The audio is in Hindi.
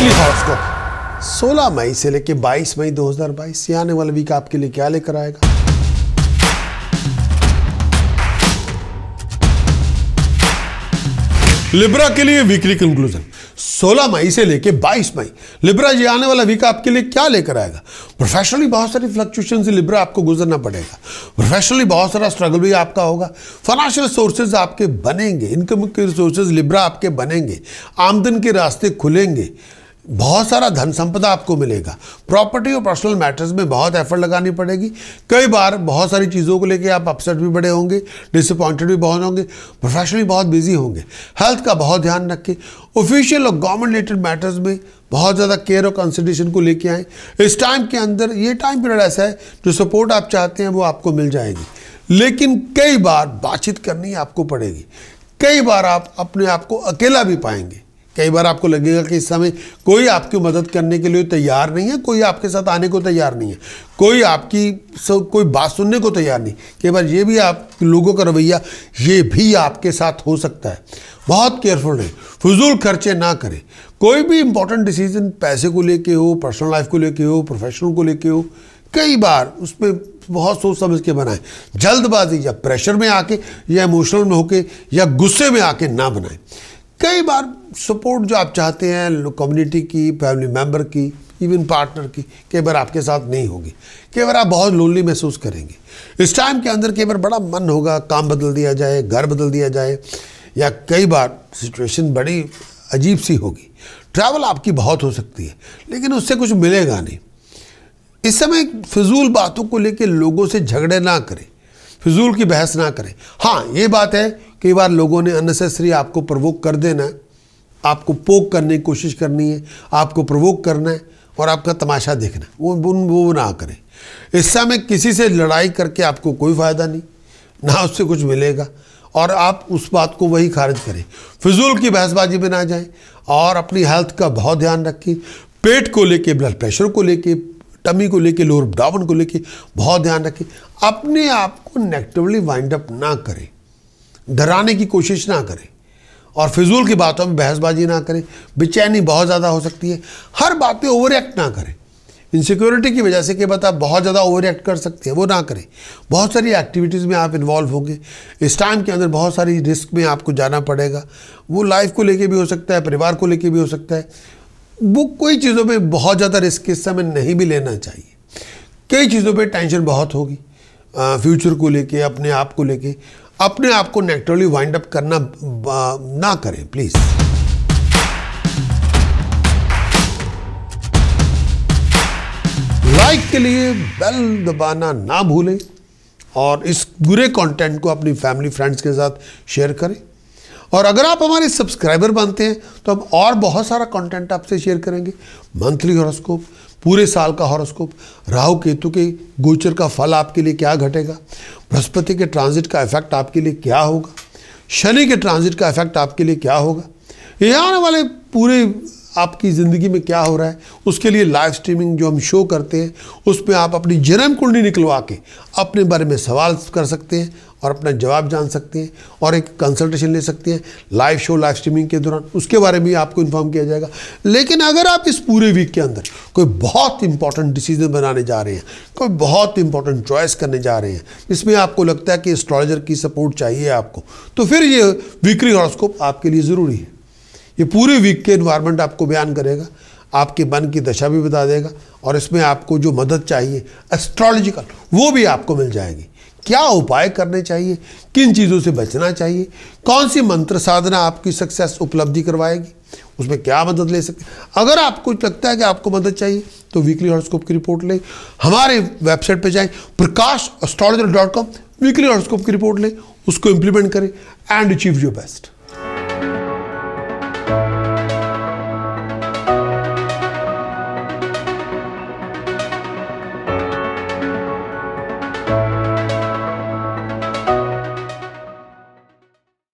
लिखा उसको 16 मई से लेकर 22 मई 2022 से आने वाला वीक आपके लिए क्या लेकर आएगा लिब्रा के लिए वीकली कंक्लूजन 16 मई से लेके 22 मई लिब्रा जी आने वाला वीक आपके लिए क्या लेकर आएगा प्रोफेशनली बहुत सारी फ्लक्चुएशन से लिब्रा आपको गुजरना पड़ेगा प्रोफेशनली बहुत सारा स्ट्रगल भी आपका होगा फाइनेंशियल सोर्सेज आपके बनेंगे इनकम के रिसोर्सेज लिब्रा आपके बनेंगे आमदन के रास्ते खुलेंगे बहुत सारा धन संपदा आपको मिलेगा प्रॉपर्टी और पर्सनल मैटर्स में बहुत एफर्ट लगानी पड़ेगी कई बार बहुत सारी चीज़ों को लेकर आप अपसेट भी बड़े होंगे डिसअपॉइंटेड भी बहुत होंगे प्रोफेशनली बहुत बिजी होंगे हेल्थ का बहुत ध्यान रखें ऑफिशियल और गवर्नमेंट रिलेटेड मैटर्स में बहुत ज़्यादा केयर और कंसिडरेशन को लेके आएँ इस टाइम के अंदर ये टाइम पीरियड ऐसा है जो सपोर्ट आप चाहते हैं वो आपको मिल जाएगी लेकिन कई बार बातचीत करनी आपको पड़ेगी कई बार आप अपने आप को अकेला भी पाएंगे कई बार आपको लगेगा कि इस समय कोई आपकी मदद करने के लिए तैयार नहीं है कोई आपके साथ आने को तैयार नहीं है कोई आपकी कोई बात सुनने को तैयार नहीं कई बार ये भी आप लोगों का रवैया ये भी आपके साथ हो सकता है बहुत केयरफुल रहें फजूल खर्चे ना करें कोई भी इंपॉर्टेंट डिसीजन पैसे को लेके हो पर्सनल लाइफ को लेके हो प्रोफेशनल को लेके हो कई बार उस पर बहुत सोच समझ के बनाएं जल्दबाजी या प्रेशर में आके या इमोशनल में होके या गुस्से में आके ना बनाएं कई बार सपोर्ट जो आप चाहते हैं कम्युनिटी की फैमिली मेम्बर की इवन पार्टनर की कई बार आपके साथ नहीं होगी कई बार आप बहुत लोनली महसूस करेंगे इस टाइम के अंदर कई बार बड़ा मन होगा काम बदल दिया जाए घर बदल दिया जाए या कई बार सिचुएशन बड़ी अजीब सी होगी ट्रैवल आपकी बहुत हो सकती है लेकिन उससे कुछ मिलेगा नहीं इस समय फिजूल बातों को लेकर लोगों से झगड़े ना करें फिजूल की बहस ना करें हाँ ये बात है कई बार लोगों ने अननेसेसरी आपको प्रवोक कर देना है आपको पोक करने की कोशिश करनी है आपको प्रवोक करना है और आपका तमाशा देखना वो उन वो ना करें इस समय किसी से लड़ाई करके आपको कोई फ़ायदा नहीं ना उससे कुछ मिलेगा और आप उस बात को वही खारिज करें फिजूल की बहसबाजी में ना जाए और अपनी हेल्थ का बहुत ध्यान रखें पेट को लेके ब्लड प्रेशर को लेके टमी को लेके लोअर डावन को लेके बहुत ध्यान रखें अपने आप को नेगेटिवली वाइंड अप ना करें डराने की कोशिश ना करें और फिजूल की बातों में बहसबाजी ना करें बेचैनी बहुत ज़्यादा हो सकती है हर बात पे ओवर एक्ट ना करें इनसिक्योरिटी की वजह से कि बता बहुत ज़्यादा ओवर एक्ट कर सकते हैं वो ना करें बहुत सारी एक्टिविटीज़ में आप इन्वॉल्व होंगे इस टाइम के अंदर बहुत सारी रिस्क में आपको जाना पड़ेगा वो लाइफ को लेके भी हो सकता है परिवार को लेके भी हो सकता है वो कोई चीज़ों में बहुत ज़्यादा रिस्क इस समय नहीं भी लेना चाहिए कई चीज़ों पर टेंशन बहुत होगी फ्यूचर को लेके अपने आप को लेके अपने आप को नेचुरली वाइंड अप करना ना करें प्लीज़ लाइक के लिए बेल दबाना ना भूलें और इस बुरे कंटेंट को अपनी फैमिली फ्रेंड्स के साथ शेयर करें और अगर आप हमारे सब्सक्राइबर बनते हैं तो हम और बहुत सारा कंटेंट आपसे शेयर करेंगे मंथली हॉरोस्कोप पूरे साल का हॉरोस्कोप राहु केतु के गोचर का फल आपके लिए क्या घटेगा बृहस्पति के ट्रांजिट का इफेक्ट आपके लिए क्या होगा शनि के ट्रांजिट का इफेक्ट आपके लिए क्या होगा ये आने वाले पूरे आपकी ज़िंदगी में क्या हो रहा है उसके लिए लाइव स्ट्रीमिंग जो हम शो करते हैं उसमें आप अपनी जन्म कुंडली निकलवा के अपने बारे में सवाल कर सकते हैं और अपना जवाब जान सकते हैं और एक कंसल्टेशन ले सकते हैं लाइव शो लाइव स्ट्रीमिंग के दौरान उसके बारे में आपको इन्फॉर्म किया जाएगा लेकिन अगर आप इस पूरे वीक के अंदर कोई बहुत इंपॉर्टेंट डिसीजन बनाने जा रहे हैं कोई बहुत इंपॉर्टेंट चॉइस करने जा रहे हैं इसमें आपको लगता है कि एस्ट्रोलॉजर की सपोर्ट चाहिए आपको तो फिर ये वीकली हॉरोस्कोप आपके लिए ज़रूरी है ये पूरे वीक के इन्वायरमेंट आपको बयान करेगा आपके मन की दशा भी बता देगा और इसमें आपको जो मदद चाहिए एस्ट्रोलॉजिकल वो भी आपको मिल जाएगी क्या उपाय करने चाहिए किन चीज़ों से बचना चाहिए कौन सी मंत्र साधना आपकी सक्सेस उपलब्धि करवाएगी उसमें क्या मदद ले सकते अगर आपको लगता है कि आपको मदद चाहिए तो वीकली हॉरोस्कोप की रिपोर्ट लें हमारे वेबसाइट पर जाएं Prakash astrologer dot com weekly horoscope की रिपोर्ट लें उसको इम्प्लीमेंट करें एंड अचीव योर बेस्ट